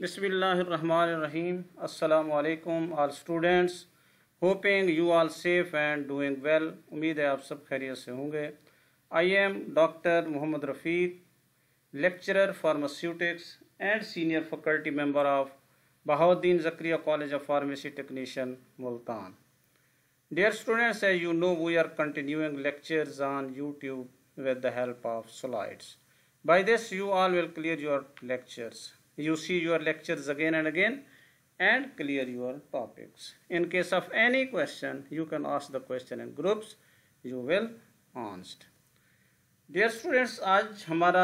Bismillahirrahmanirrahim. Assalamu alaikum all students. Hoping you all safe and doing well. Umeed hai aap sab khairiyat se honge. I am Dr. Muhammad Rafiq, lecturer pharmaceutics and senior faculty member of Bahauddin Zakria College of Pharmacy Technician, Multan. Dear students, as you know, we are continuing lectures on YouTube with the help of slides. By this, you all will clear your lectures. you see your lectures again and again and clear your topics. In case of any question, you can ask the question in groups, you will answer. Dear students आज हमारा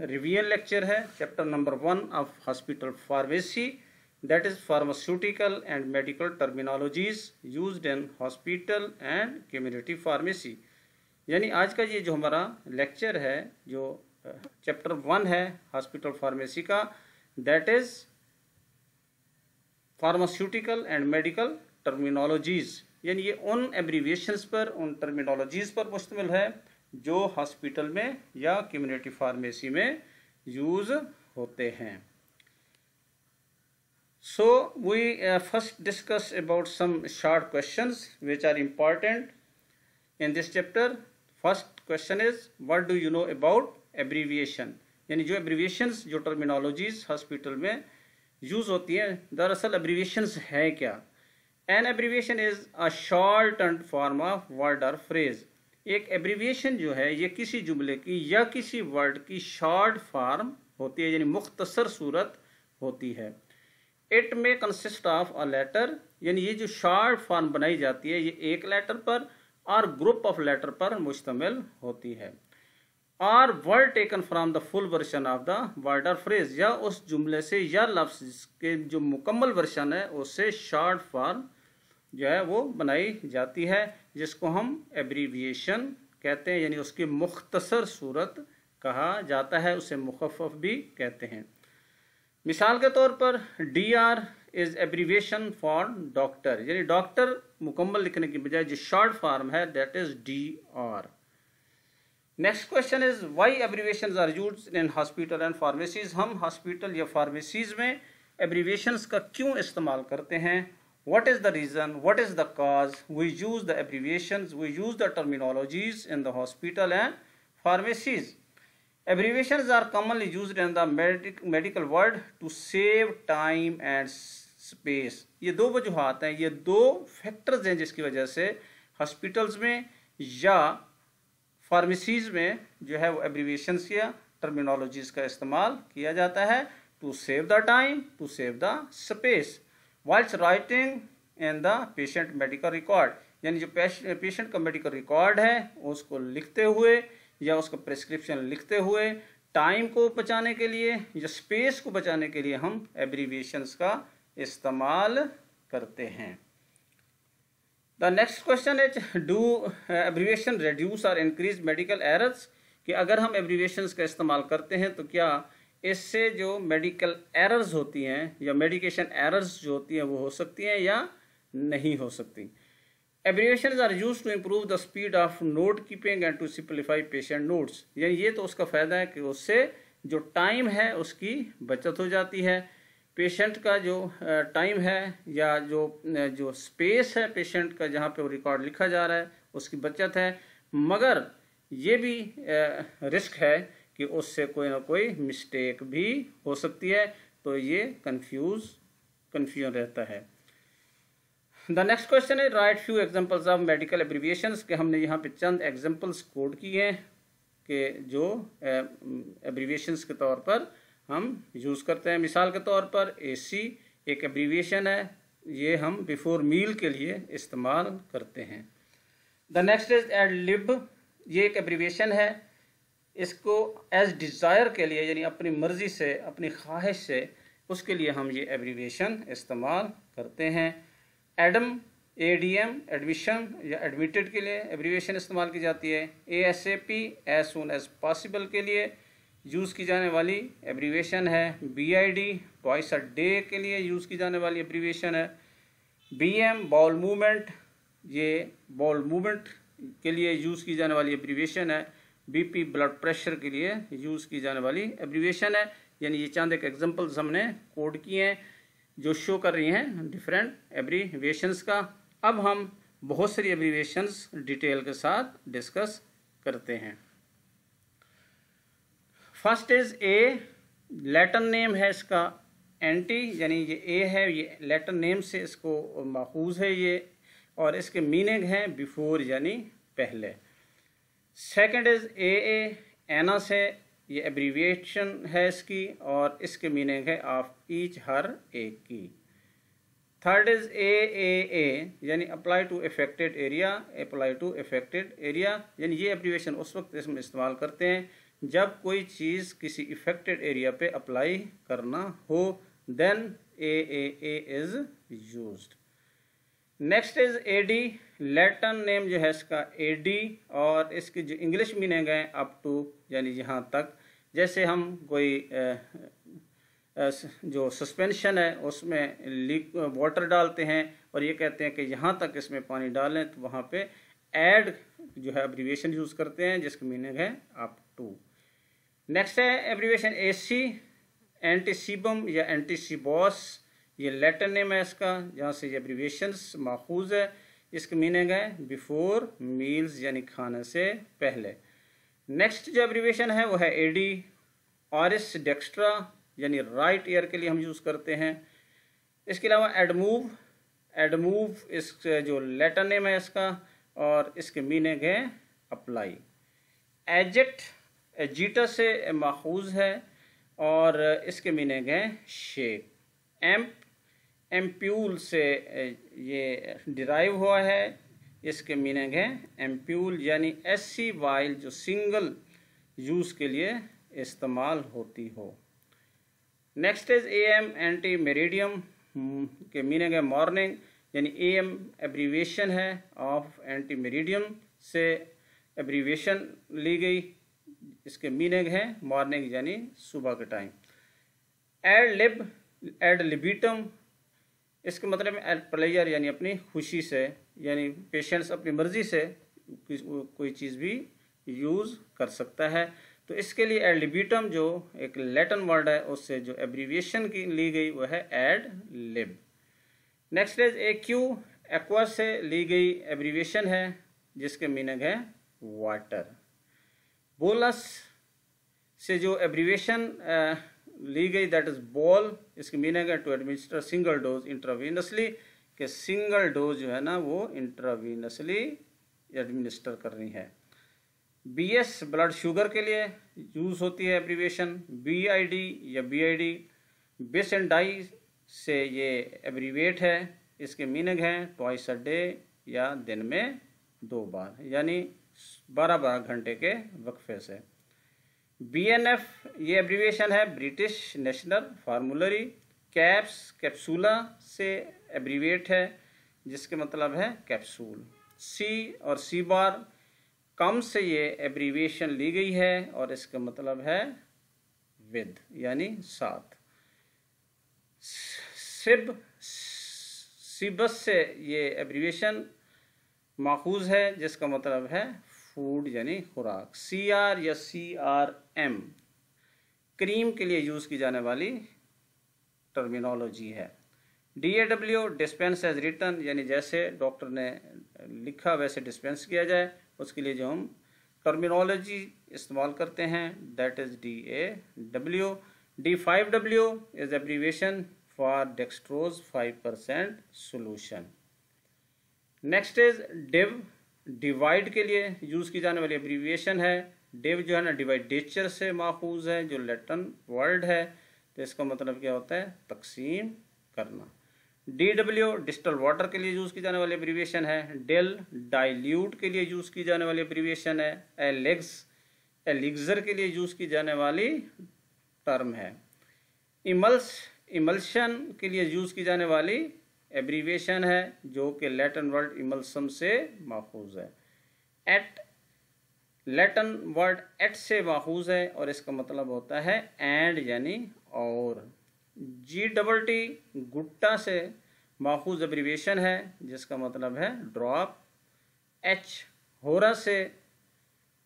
revision lecture है chapter number one of hospital pharmacy that is pharmaceutical and medical terminologies used in hospital and community pharmacy यानी आज का ये जो हमारा lecture है जो चैप्टर uh, वन है हॉस्पिटल फार्मेसी का that is pharmaceutical and medical terminologies यानी ये उन एब्रीविएशंस पर उन टर्मिनोलॉजीज़ पर मुश्तमिल है जो हॉस्पिटल में या कम्युनिटी फार्मेसी में यूज़ होते हैं so we uh, first discuss about some short questions which are important in this chapter first question is what do you know about abbreviation यानी जो एब्रीविएशंस जो टर्मिनोलॉजीज हॉस्पिटल में use होती हैं दरअसल एब्रीविएशंस है क्या an abbreviation is a short and form of word और फ्रेज एक एब्रीविएशन जो है ये किसी जुमले की या किसी वर्ड की शॉर्ट फार्म होती है यानी मुख्तसर सूरत होती है इट में कंसिस्ट ऑफ अ लेटर यानी ये जो शॉर्ट फार्म बनाई जाती है ये एक लेटर पर और ग्रुप ऑफ लेटर पर मुश्तमिल होती है or word taken from the full version of the word और फ्रेज या उस जुमले से या लफ्स के जो मुकम्मल वर्शन है उससे शॉर्ट फॉर्म जो है वो बनाई जाती है जिसको हम एब्रीविएशन कहते हैं यानी उसकी मुख्तसर सूरत कहा जाता है उसे मुखफ़ भी कहते हैं मिसाल के तौर पर D R is abbreviation for doctor यानी डॉक्टर मुकम्मल लिखने की बजाय जो शॉर्ट फॉर्म है that is D R next question is why abbreviation are use in hospital and pharmacies हम हॉस्पिटल या फार्मेसीज में एब्रीवेशन का क्यों इस्तेमाल करते हैं what is the reason what is the cause we use the abbreviation we use the terminologies in the hospital and pharmacies abbreviation are commonly use in the medical world to save time and space ये दो वजूहत हैं ये दो factors हैं जिसकी वजह से हॉस्पिटल्स में या फार्मेसीज़ में जो है वो एब्रीवेशंस या टर्मिनोलॉजीज़ का इस्तेमाल किया जाता है to save the time to save the space while writing in the patient medical record यानी जो पेशेंट का मेडिकल रिकॉर्ड है उसको लिखते हुए या उसका प्रिस्क्रिप्शन लिखते हुए टाइम को बचाने के लिए या स्पेस को बचाने के लिए हम एब्रीविएशंस का इस्तेमाल करते हैं the next question is do abbreviation reduce और इंक्रीज मेडिकल एरर्स कि अगर हम एब्रीवेशन का इस्तेमाल करते हैं तो क्या इससे जो मेडिकल एरर्स होती हैं या मेडिकेशन एरर्स जो होती हैं वो हो सकती हैं या नहीं हो सकती abbreviation are use to improve the speed of note keeping and to simplify patient notes यानी ये तो उसका फ़ायदा है कि उससे जो टाइम है उसकी बचत हो जाती है पेशेंट का जो टाइम है या जो जो स्पेस है पेशेंट का जहाँ पे वो रिकॉर्ड लिखा जा रहा है उसकी बचत है मगर ये भी रिस्क है कि उससे कोई ना कोई मिस्टेक भी हो सकती है तो ये कंफ्यूज कन्फ्यूजन रहता है द नेक्स्ट क्वेश्चन है write few examples of medical abbreviation के हमने यहाँ पे चंद एग्जांपल्स कोड किए हैं कि जो एब्रीविएशन के तौर पर हम यूज़ करते हैं मिसाल के तौर पर एसी एक एब्रीविएशन है ये हम बिफोर मील के लिए इस्तेमाल करते हैं the next is ad lib ये एक एब्रीविएशन है इसको एज डिज़ायर के लिए यानी अपनी मर्ज़ी से अपनी ख्वाहिश से उसके लिए हम ये एब्रीविएशन इस्तेमाल करते हैं adm A D M admission या एडमिटेड के लिए एब्रीविएशन इस्तेमाल की जाती है A S A P as soon as possible के लिए यूज़ की जाने वाली एब्रीवेशन है B I D twice a day के लिए यूज़ की जाने वाली एब्रीवेशन है बी एम बॉल मूवमेंट ये बॉल मूवमेंट के लिए यूज़ की जाने वाली एब्रीवेशन है बीपी ब्लड प्रेशर के लिए यूज़ की जाने वाली एब्रीवेशन है यानी ये चांद एक एग्जाम्पल्स हमने कोड किए हैं जो शो कर रही हैं डिफरेंट एब्रीवेशंस का अब हम बहुत सारी एब्रीवेशंस डिटेल के साथ डिस्कस करते हैं first is A Latin name है इसका एंटी यानी ये ए है ये लेटर नेम से इसको माखूज है ये और इसके मीनिंग हैं बिफोर यानी पहले second is A A ana है ये एब्रीविएशन है इसकी और इसके मीनिंग है ऑफ ईच हर एक की third is A A A यानी apply to affected area apply to affected area यानी ये एब्रीविएशन उस वक्त इसमें इस्तेमाल करते हैं जब कोई चीज़ किसी इफेक्टेड एरिया पे अप्लाई करना हो then A A A is use next is A D Latin name जो है इसका ए डी और इसकी जो इंग्लिश मीनिंग है अप टू यानी यहाँ तक जैसे हम कोई ए, जो सस्पेंशन है उसमें लीक वाटर डालते हैं और ये कहते हैं कि यहाँ तक इसमें पानी डालें तो वहाँ पे एड जो है अब्रीवेशन यूज़ करते हैं जिसकी मीनिंग है अप टू नेक्स्ट है एब्रीवेशन ए सी एंटीसीबम या एंटीसीबॉस ये लेटर नेम है इसका जहाँ से ये एब्रीवेशन माखूज है इसके मीनिंग है बिफोर मील्स यानी खाने से पहले नेक्स्ट जो एब्रीवेशन है वो है ए डी और एस डेक्स्ट्रा यानी राइट ईयर के लिए हम यूज़ करते हैं इसके अलावा एडमूव एडमूव इस जो लेटर नेम है इसका और इसके मीनिंग है अप्लाई एजेक्ट जीटा से माखूज है और इसके मीने गए शेप एम्प एम्प्यूल से ये डिराइव हुआ है इसके मीनिंग है एम्प्यूल यानी ऐसी वाइल जो सिंगल यूज़ के लिए इस्तेमाल होती हो next is M ante meridiem hmm, के मीनिंग है मॉर्निंग यानी ए एम एब्रीवेशन है ऑफ एंटी मेरिडियम से एब्रीवेशन ली गई इसके मीनिंग है मॉर्निंग यानी सुबह के time ad lib ad libitum इसके मतलब एड प्लेजर यानी अपनी खुशी से यानी पेशेंट्स अपनी मर्जी से कोई चीज़ भी यूज़ कर सकता है तो इसके लिए एड लिबिटम जो एक लेटन वर्ड है उससे जो एब्रीविएशन की ली गई वह है ad lib next is A Q aqua से ली गई एब्रीविएशन है जिसके मीनिंग है वाटर बोलस से जो एब्रीवेशन uh, ली गई दैट इज बॉल इसके मीनिंग है to administer single dose intravenously के सिंगल डोज जो है ना वो इंट्रावीनसली एडमिनिस्टर करनी है बी एस ब्लड शुगर के लिए यूज़ होती है एब्रीवेशन बी आई डी या B I D bis and die से ये एब्रीवेट है इसके मीनिंग है ट्वाइस अ डे या दिन में दो बार यानी बारह बारह घंटे के वक्फे से बी एन एफ ये एब्रीविएशन है British National Formulary caps capsula से एब्रीविएट है जिसके मतलब है कैप्सूल सी और सी बार कम से ये एब्रीविएशन ली गई है और इसका मतलब है विद यानी साथ सिब सिबस से ये एब्रीविएशन माखूज है जिसका मतलब है फूड यानी खुराक सी आर या सी आर एम क्रीम के लिए यूज़ की जाने वाली टर्मिनोलॉजी है D A W dispense as written यानी जैसे डॉक्टर ने लिखा वैसे डिस्पेंस किया जाए उसके लिए जो हम टर्मिनोलॉजी इस्तेमाल करते हैं that is D A W D five W is abbreviation for dextrose five percent solution next is div divide के लिए यूज़ की जाने वाली एब्रीविएशन है डिव जो है ना डिवाइडेचर से माखूज है जो लेटन वर्ल्ड है तो इसका मतलब क्या होता है तकसीम करना डी डब्ल्यू डिजिटल वाटर के लिए यूज़ की जाने वाली एब्रीविएशन है डेल डाइल्यूट के लिए यूज़ की जाने वाली एब्रीविएशन है एलेक्स एलिग्जर के लिए यूज़ की जाने वाली टर्म है इमल्स इमल्शन के लिए यूज़ की जाने वाली एब्रीवेशन है जो कि लेटन वर्ड इमल्सम से माखूज है एट लेटन वर्ड एट से माखूज है और इसका मतलब होता है एंड यानी और जी डबल टी गुट्टा से माखूज एब्रीवेशन है जिसका मतलब है ड्रॉप एच होरा से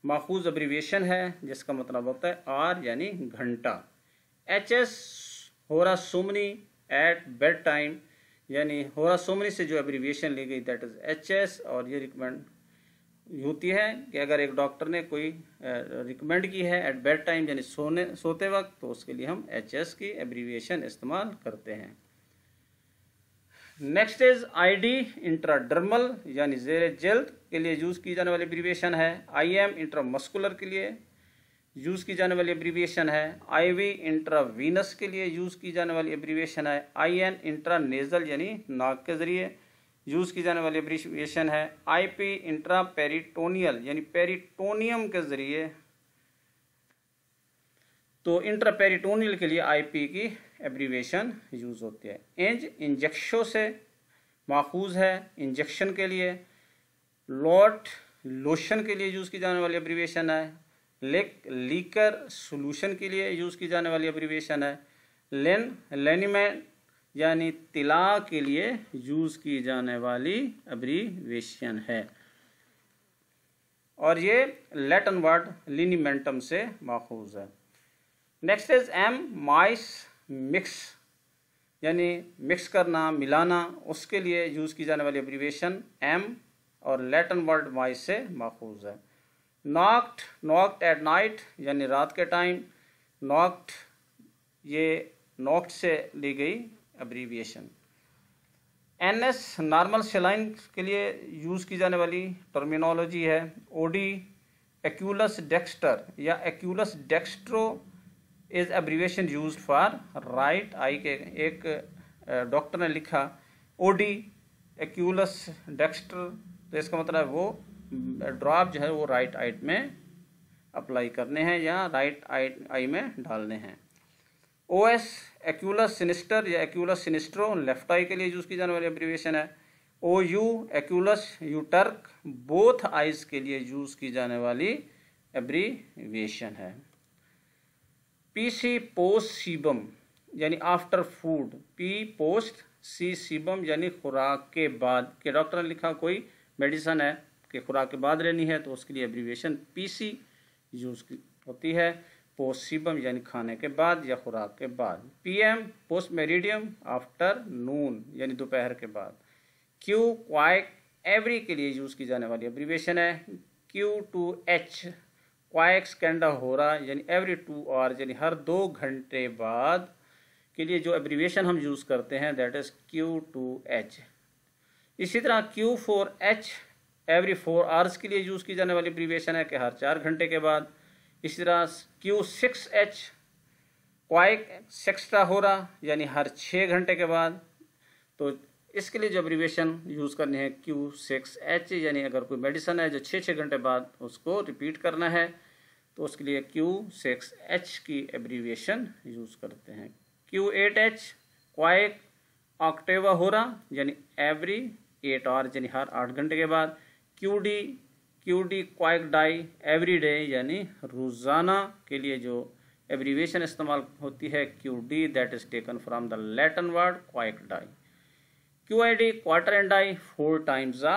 माखूज एब्रीवेशन है जिसका मतलब होता है आर यानी घंटा एच एस होरा सुमनी एट बेड टाइम यानी होरा सोमनी से जो एब्रीविएशन ली गई दैट इज एच एस और ये रिकमेंड होती है कि अगर एक डॉक्टर ने कोई रिकमेंड की है एट बेड टाइम यानी सोने सोते वक्त तो उसके लिए हम एच एस की एब्रीविएशन इस्तेमाल करते हैं next is I D intradermal यानी जेर जल्द के लिए यूज़ की जाने वाली एब्रीविएशन है आई एम इंट्रामस्कुलर के लिए यूज़ की जाने वाली एब्रीविएशन है आईवी इंट्रावीनस के लिए यूज़ की जाने वाली एब्रीविएशन है आई एन इंट्रानेजल यानी नाक के ज़रिए यूज़ की जाने वाली एब्रीविएशन है आई पी इंट्रा यानी पेरिटोनियम के ज़रिए तो इंट्रा के लिए आई पी की एब्रीविएशन यूज़ होती है एंज इंजेक्शो से माखूज है इंजेक्शन के लिए लॉट लोशन के लिए यूज़ की जाने वाली एब्रीविएशन है लेक लीकर सॉल्यूशन के लिए यूज़ की जाने वाली अप्रीवेशन है लेन लेनीमैन यानी तिला के लिए यूज़ की जाने वाली अब्रीवेशन है और ये लेटन वर्ड लिनीमेंटम से माखूज है next is M misce mix यानी मिक्स करना मिलाना उसके लिए यूज़ की जाने वाली एब्रीवेशन एम और लेटन वर्ड माइस से माखूज है नॉक्ट नॉक्ट एट नाइट यानी रात के टाइम नॉक्ट ये नॉक्ट से ली गई abbreviation N S normal saline के लिए यूज़ की जाने वाली टर्मिनोलॉजी है ओडी एक्यूलस डेक्स्टर या oculus dextro is abbreviation use for right eye के एक डॉक्टर ने लिखा ओडी एक्यूलस डेक्स्टर तो इसका मतलब वो ड्रॉप जो है वो राइट आइट में अप्लाई करने हैं या राइट आई आई में डालने हैं ओ एस एक्यूलस सिनिस्टर या एक्यूलस सिनिस्ट्रो लेफ्ट आई के लिए यूज़ की जाने वाली एब्रीवेशन है O U oculus uterque both eyes के लिए यूज़ की जाने वाली एब्रीवेशन है पी सी पोस्ट सीबम यानी after food P post C cibum यानी खुराक के बाद के डॉक्टर ने लिखा कोई मेडिसन है के खुराक के बाद लेनी है तो उसके लिए एब्रीवेशन पीसी यूज़ होती है पोस्टिबम यानी खाने के बाद या खुराक के बाद PM post meridiem afternoon यानी दोपहर के बाद क्यू क्वाइक एवरी के लिए यूज़ की जाने वाली एब्रीवेशन है Q two H quaque secunda हो रहा यानी एवरी टू आवर यानी हर दो घंटे बाद के लिए जो एब्रीवेशन हम यूज़ करते हैं that is Q two H इसी तरह Q four H every four hours के लिए यूज़ की जाने वाली प्रीवेशन है कि हर चार घंटे के बाद इसी तरह Q six H quaque sexta हो रहा यानी हर छः घंटे के बाद तो इसके लिए जो अब्रीवेशन यूज़ करनी है क्यू सिक्स एच यानी अगर कोई मेडिसन है जो छः छः घंटे बाद उसको रिपीट करना है तो उसके लिए क्यू सिक्स एच की एब्रीवेशन यूज़ करते हैं Q eight H quaque octava हो रहा यानी एवरी एट आवर्स यानी हर आठ घंटे के बाद Q D Q D quaque die every day यानी रोज़ाना के लिए जो एब्रीवेशन इस्तेमाल होती है Q D that is taken from the Latin word quaque die Q I D quarter and die four times a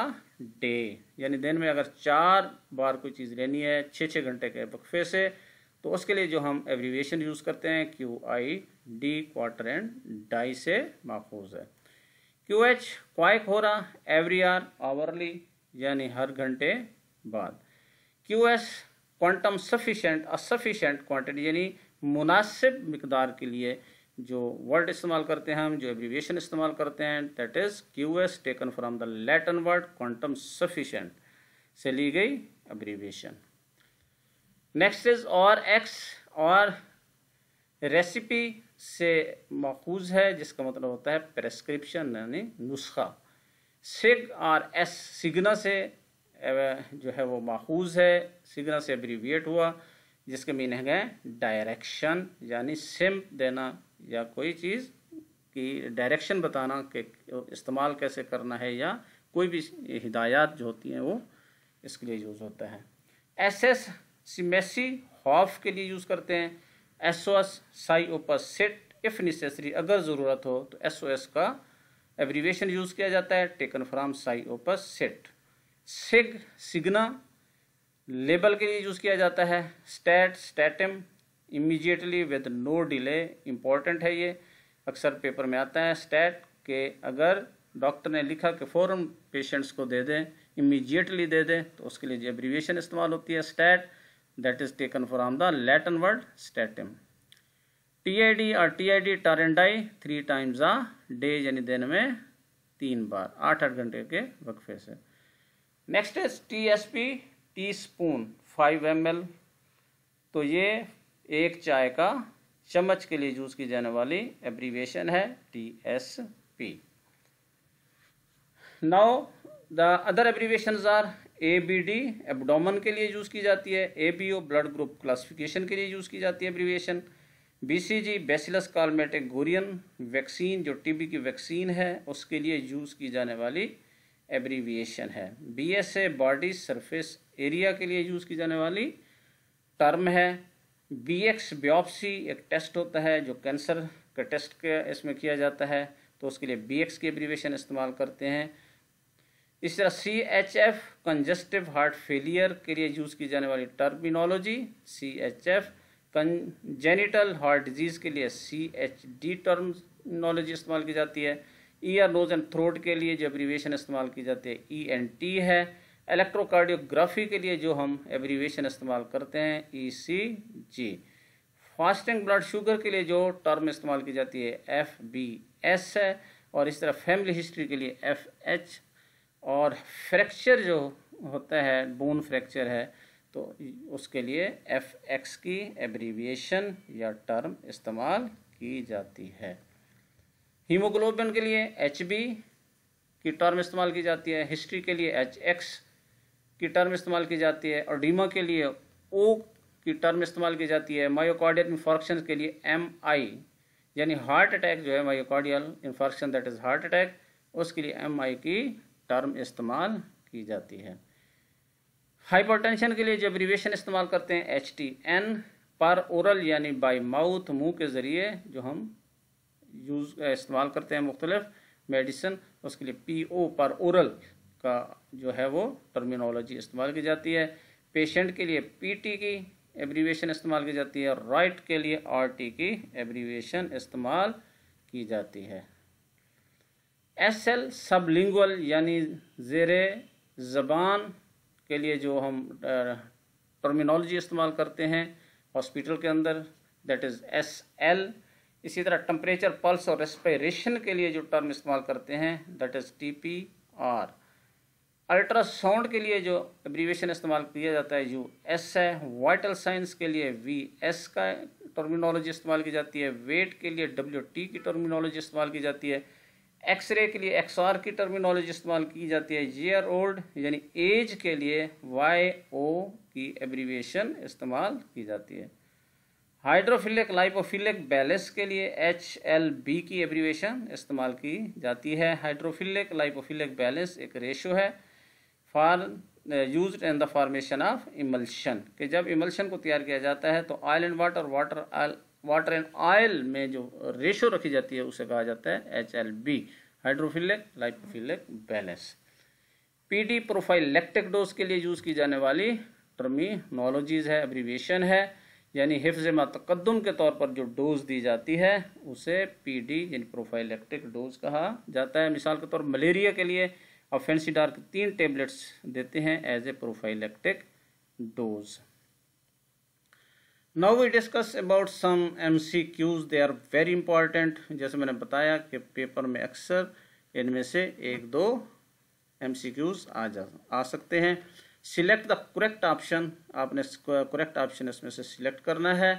day यानी दिन में अगर चार बार कोई चीज़ लेनी है छः छः घंटे के वक्फे से तो उसके लिए जो हम एवरीवेशन यूज़ करते हैं Q I D quarter and die से माखूज है क्यू एच क्वाइक हो रहा एवरी आर आवरली यानी हर घंटे बाद Q S quantum sufficient a sufficient quantity यानी मुनासिब मकदार के लिए जो वर्ड इस्तेमाल करते हैं हम जो एब्रीविएशन इस्तेमाल करते हैं that is Q S taken from the Latin word quantum sufficient से ली गई एब्रीविएशन नेक्स्ट इज और एक्स और रेसिपी से मखूज है जिसका मतलब होता है प्रेस्क्रिप्शन यानी नुस्खा सिग और एस सिग्ना से जो है वो माखूज है सिग्ना से एब्रीविएट हुआ जिसके मीनिंग है डायरेक्शन यानी सिम देना या कोई चीज़ की डायरेक्शन बताना कि इस्तेमाल कैसे करना है या कोई भी हिदायत जो होती हैं वो इसके लिए यूज़ होता है एस एस सीमेसी हॉफ के लिए यूज़ करते हैं S O S si opus sit if necessary अगर ज़रूरत हो तो एस ओ एस का एब्रीवेशन यूज किया जाता है taken from si opus sit sig signa label के लिए यूज किया जाता है stat statim immediately with no delay important है ये अक्सर पेपर में आता है स्टैट के अगर डॉक्टर ने लिखा कि फ़ौरन पेशेंट्स को दे दें इमीजिएटली दे दें तो उसके लिए एब्रीवेशन इस्तेमाल होती है stat that is taken from the Latin word statim T I D और T I D ter in die three times a day यानी दिन में तीन बार आठ आठ घंटे के वक्फे से नेक्स्ट है T S P teaspoon five M L तो ये एक चाय का चम्मच के लिए यूज़ की जाने वाली एब्रीवेशन है T S P now the other abbreviation are A B D abdomen के लिए यूज़ की जाती है A B O blood group classification के लिए यूज़ की जाती है abbreviation BCG bacillus Calmette Guerin vaccine जो टीबी की वैक्सीन है उसके लिए यूज़ की जाने वाली एब्रीविएशन है B S A body surface area के लिए यूज़ की जाने वाली टर्म है बी एक्स बियोप्सी एक टेस्ट होता है जो कैंसर का टेस्ट के इसमें किया जाता है तो उसके लिए बी एक्स की एब्रीविएशन इस्तेमाल करते हैं इस तरह C H F congestive heart failure के लिए यूज़ की जाने वाली terminology C H F congenital heart disease के लिए सी एच डी टर्मनोलॉजी इस्तेमाल की जाती है ear nose and throat के लिए जो एब्रीवेशन इस्तेमाल की जाती है ई एन टी है इलेक्ट्रोकार्डियोग्राफी के लिए जो हम एब्रीवेशन इस्तेमाल करते हैं E C G fasting blood sugar के लिए जो टर्म इस्तेमाल की जाती है एफ बी एस है और इस तरह फैमिली हिस्ट्री के लिए एफ एच और फ्रैक्चर जो होता है बोन फ्रैक्चर है तो उसके लिए एफ एक्स की एब्रीविएशन या टर्म इस्तेमाल की जाती है हीमोग्लोबिन के लिए एच बी की टर्म इस्तेमाल की जाती है हिस्ट्री के लिए एच एक्स की टर्म इस्तेमाल की जाती है और डीमा के लिए ओ की टर्म इस्तेमाल की जाती है मायोकार्डियल इन्फॉर्क्शन के लिए एम आई यानी हार्ट अटैक जो है myocardial infarction that is heart attack उसके लिए एम आई की टर्म इस्तेमाल की जाती है हाइपरटेंशन के लिए जब रिवेशन इस्तेमाल करते हैं H T N per oral यानी बाई माउथ मुंह के ज़रिए जो हम यूज़ इस्तेमाल करते हैं मुख्तलिफ मेडिसिन उसके लिए पी ओ पर औरल का जो है वो टर्मिनोलॉजी इस्तेमाल की जाती है पेशेंट के लिए पी टी की एब्रीवेशन इस्तेमाल की जाती है राइट के लिए आर टी की एब्रीवेशन इस्तेमाल की जाती है एस एल सब लिंगल यानी जेर ज़बान के लिए जो हम टर्मिनोलॉजी इस्तेमाल करते हैं हॉस्पिटल के अंदर दैट इज़ एस एल इसी तरह टम्परेचर पल्स और रेस्पिरेशन के लिए जो टर्म इस्तेमाल करते हैं that is T P R ultrasound के लिए जो एब्रीवेशन इस्तेमाल किया जाता है यू एस है वाइटल साइंस के लिए वी एस का टर्मिनोलॉजी इस्तेमाल की जाती है वेट के लिए डब्ल्यू टी की टर्मिनोलॉजी इस्तेमाल की जाती है एक्सरे के लिए एक्सआर की टर्मिनोलॉजी इस्तेमाल की जाती है ईयर ओल्ड यानी एज के लिए वाई ओ की एब्रीविएशन इस्तेमाल की जाती है हाइड्रोफिलिक लाइपोफिलिक बैलेंस के लिए एच एल बी की एब्रीविएशन इस्तेमाल की जाती है हाइड्रोफिलिक लाइपोफिलिक बैलेंस एक रेशो है for use in the formation of emulsion के जब इमल्शन को तैयार किया जाता है तो oil and water water water and oil में जो रेशो रखी जाती है उसे कहा जाता है H L B hydrophilic lipophilic balance PD prophylactic dose के लिए यूज़ की जाने वाली टर्मिनोलॉजीज़ है एब्रीविएशन है यानी हिफ्ज मतकदम के तौर पर जो डोज दी जाती है उसे पीडी यानी प्रोफाइलेक्टिक डोज कहा जाता है मिसाल के तौर मलेरिया के लिए अब फैंसी डार्क तीन टेबलेट्स देते हैं as a prophylactic dose now we discuss about some MCQs they are very important जैसे मैंने बताया कि पेपर में अक्सर इनमें से एक दो एमसीक्यूज आ जा आ सकते हैं सिलेक्ट द करेक्ट ऑप्शन आपने करेक्ट ऑप्शन इसमें से सिलेक्ट करना है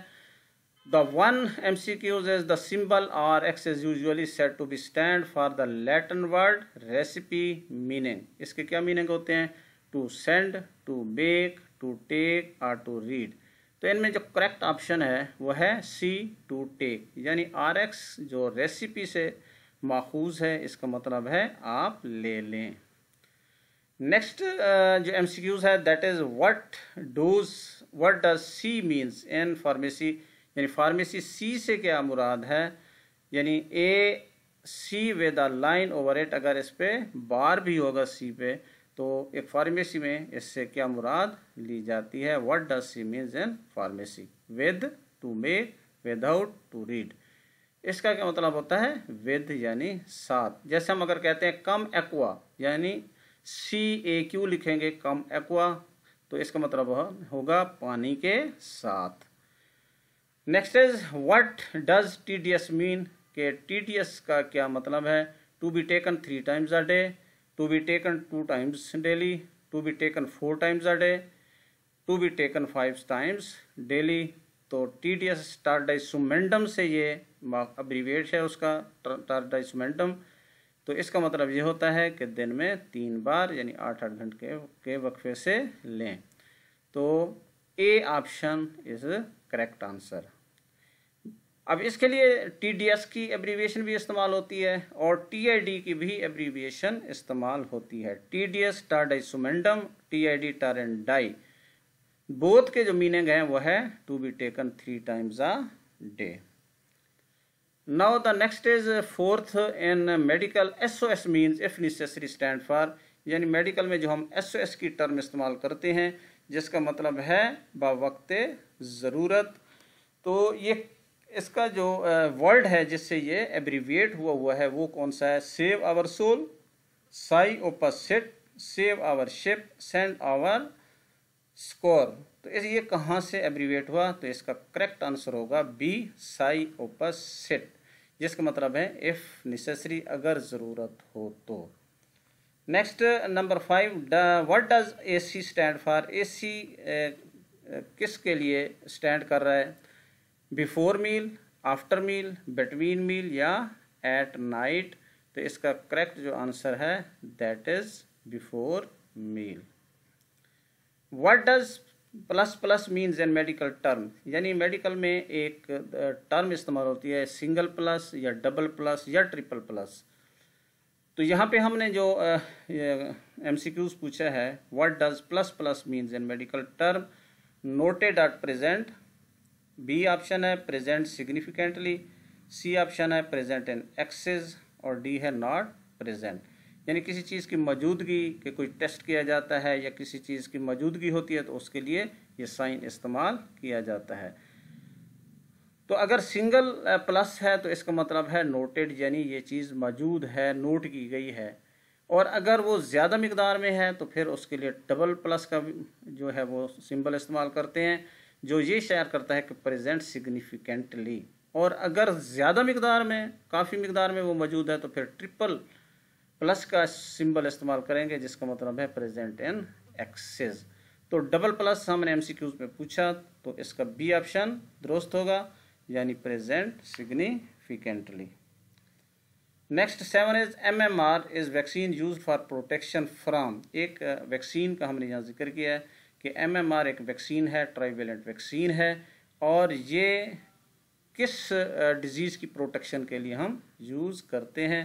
the one M C Qs is the symbol और X is usually set to be stand for the Latin word recipe meaning इसके क्या मीनिंग होते हैं to send to bake to take और टू रीड तो इनमें जो करेक्ट ऑप्शन है वो है सी टू टेक यानी आर एक्स जो रेसिपी से माखूज है इसका मतलब है आप ले लें नेक्स्ट जो एम सी क्यूज़ है that is what does what does C means in pharmacy यानी फार्मेसी सी से क्या मुराद है यानी A C with a line over at अगर इस पर बार भी होगा सी पे तो एक फार्मेसी में इससे क्या मुराद ली जाती है what does C means in pharmacy with to make without to read इसका क्या मतलब होता है विद यानी साथ जैसे हम अगर कहते हैं कम एक्वा यानी सी ए क्यू लिखेंगे कम एक्वा तो इसका मतलब होगा पानी के साथ next is what does T D S mean के टी डी एस का क्या मतलब है to be taken three times a day to be taken two times daily, to be taken four times a day, to be taken five times daily. तो T D S टारडाइसुमेंडम से ये अब्रीवेट है उसका टारडाइसुमेंडम तो इसका मतलब ये होता है कि दिन में तीन बार यानी आठ आठ घंटे के, के वक्फे से लें तो A option is correct answer अब इसके लिए टी डी एस की एब्रीविएशन भी इस्तेमाल होती है और टी आई डी की भी एब्रीविएशन इस्तेमाल होती है टी डी एस टारडाइसोमेंडम टी आई डी टारेंडाई बोथ के जो मीनिंग हैं वो है to be taken three times a day now the next is fourth in medical S O S mean if necessary stand for यानी मेडिकल में जो हम एस ओ एस की टर्म इस्तेमाल करते हैं जिसका मतलब है बा वक्त ज़रूरत तो ये इसका जो वर्ड है जिससे ये एब्रीविएट हुआ हुआ है वो कौन सा है सेव आवर सोल साई ओपासिट save our ship send our score तो इस ये कहाँ से एब्रीविएट हुआ तो इसका करेक्ट आंसर होगा बी साई ओपासिट जिसका मतलब है इफ़ नेसेसरी अगर ज़रूरत हो तो next number five what does AC stand for AC किस के लिए स्टैंड कर रहा है before meal after meal between meal या एट नाइट तो इसका करेक्ट जो आंसर है that is before meal what does plus plus means in medical term यानी मेडिकल में एक टर्म इस्तेमाल होती है सिंगल प्लस या डबल प्लस या ट्रिपल प्लस तो यहाँ पे हमने जो एम सी क्यूज पूछा है what does plus plus means in medical term noted at present B option है प्रेजेंट सिग्निफिकेंटली सी ऑप्शन है प्रेजेंट इन एक्सेस और डी है नॉट प्रेजेंट यानी किसी चीज़ की मौजूदगी के कोई टेस्ट किया जाता है या किसी चीज़ की मौजूदगी होती है तो उसके लिए ये साइन इस्तेमाल किया जाता है तो अगर सिंगल प्लस है तो इसका मतलब है नोटेड यानी ये चीज़ मौजूद है नोट की गई है और अगर वो ज़्यादा मकदार में है तो फिर उसके लिए डबल प्लस का जो है वो सिंबल इस्तेमाल करते हैं जो ये शेयर करता है कि प्रेजेंट सिग्निफिकेंटली और अगर ज़्यादा मकदार में काफ़ी मकदार में वो मौजूद है तो फिर ट्रिपल प्लस का सिंबल इस्तेमाल करेंगे जिसका मतलब है प्रेजेंट इन एक्सेस तो डबल प्लस हमने एम में पूछा तो इसका बी ऑप्शन दुरुस्त होगा यानी present significantly next seven is M M R is vaccine use for protection from एक वैक्सीन uh, का हमने यहाँ जिक्र किया है कि एमएमआर एक वैक्सीन है ट्राइवेलेंट वैक्सीन है और ये किस डिज़ीज़ की प्रोटेक्शन के लिए हम यूज़ करते हैं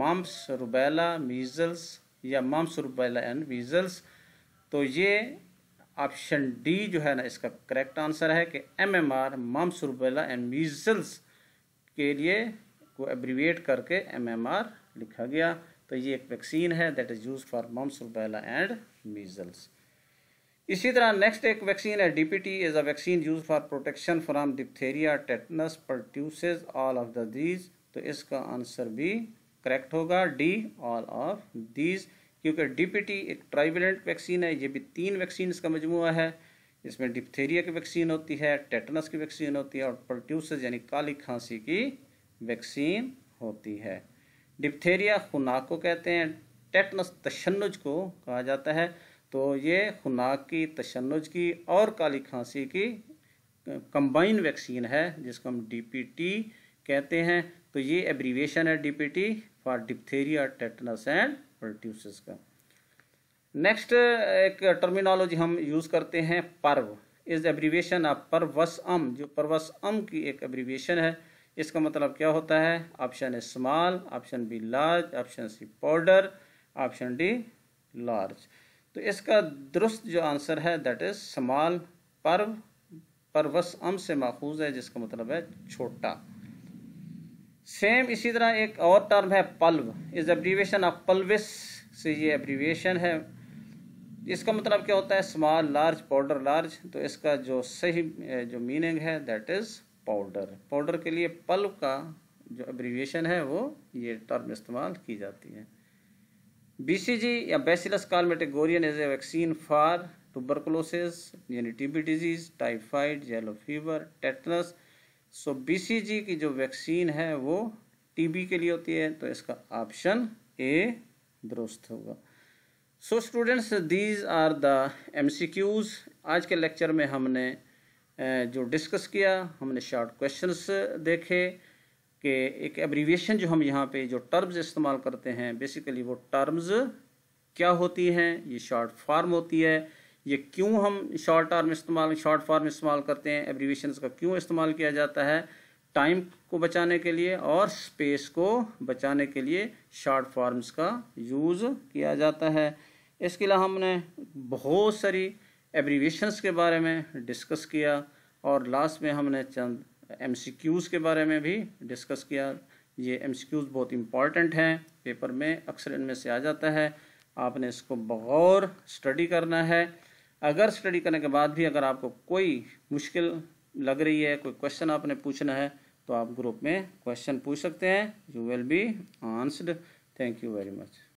मम्स रुबैला मीज़ल्स या मम्स रुबैला एंड मीज़ल्स तो ये ऑप्शन डी जो है ना इसका करेक्ट आंसर है कि M M R mumps rubella and measles के लिए को एब्रीवेट करके एम एम आर लिखा गया तो ये एक वैक्सीन है that is use for mumps rubella and measles इसी तरह नेक्स्ट एक वैक्सीन है DPT is a vaccine use for protection from diphtheria tetanus produces all of the these तो इसका आंसर भी करेक्ट होगा डी ऑल ऑफ दीज क्योंकि DPT एक ट्राइवलेंट वैक्सीन है ये भी तीन वैक्सीन का मजमु है इसमें डिप्थेरिया की वैक्सीन होती है टेटनस की वैक्सीन होती है और प्रोड्यूसेज यानी काली खांसी की वैक्सीन होती है डिप्थेरिया खुनाक को कहते हैं टेटनस तशनुज को कहा जाता है तो ये खुनाक की तशनज की और काली खांसी की कंबाइन वैक्सीन है जिसको हम डीपीटी कहते हैं तो ये एब्रीवेशन है DPT for diphtheria tetanus and pertussis का नेक्स्ट एक टर्मिनोलॉजी हम यूज़ करते हैं पर्व इस एब्रीवेशन ऑफ परवस अम जो परवस अम की एक एब्रीवेशन है इसका मतलब क्या होता है option A small option B large option C powder option D large तो इसका दुरुस्त जो आंसर है दैट इज़ समाल पर्व परवस अम से माखूज है जिसका मतलब है छोटा सेम इसी तरह एक और टर्म है पल्व इज एब्रीवेशन ऑफ पल्विस से ये एब्रीवेशन है इसका मतलब क्या होता है स्मॉल लार्ज पाउडर लार्ज तो इसका जो सही जो मीनिंग है दैट इज़ पाउडर पाउडर के लिए पल्व का जो एब्रीवेशन है वो ये टर्म इस्तेमाल की जाती है बीसीजी या बेसिलस कार्मेटेगोरियन as A vaccine for tuberculosis यानी T B disease typhoid yellow fever tetanus so BCG की जो वैक्सीन है वो टीबी के लिए होती है तो इसका ऑप्शन ए दुरुस्त होगा so students these are the MCQs आज के लेक्चर में हमने जो डिस्कस किया हमने शॉर्ट क्वेश्चंस देखे कि एक एब्रीविएशन जो हम यहाँ पे जो टर्म्स इस्तेमाल करते हैं बेसिकली वो टर्म्स क्या होती हैं ये शॉर्ट फार्म होती है ये क्यों हम शॉर्ट टर्म इस्तेमाल शॉर्ट फार्म इस्तेमाल करते हैं एब्रीविएशन का क्यों इस्तेमाल किया जाता है टाइम को बचाने के लिए और स्पेस को बचाने के लिए शॉर्ट फॉर्म्स का यूज़ किया जाता है इसके अलावा हमने बहुत सारी एब्रीविएशंस के बारे में डिस्कस किया और लास्ट में हमने चंद एम के बारे में भी डिस्कस किया ये एम बहुत इम्पॉर्टेंट हैं पेपर में अक्सर इनमें से आ जाता है आपने इसको बगौर स्टडी करना है अगर स्टडी करने के बाद भी अगर आपको कोई मुश्किल लग रही है कोई क्वेश्चन आपने पूछना है तो आप ग्रुप में क्वेश्चन पूछ सकते हैं you will be answered thank you very much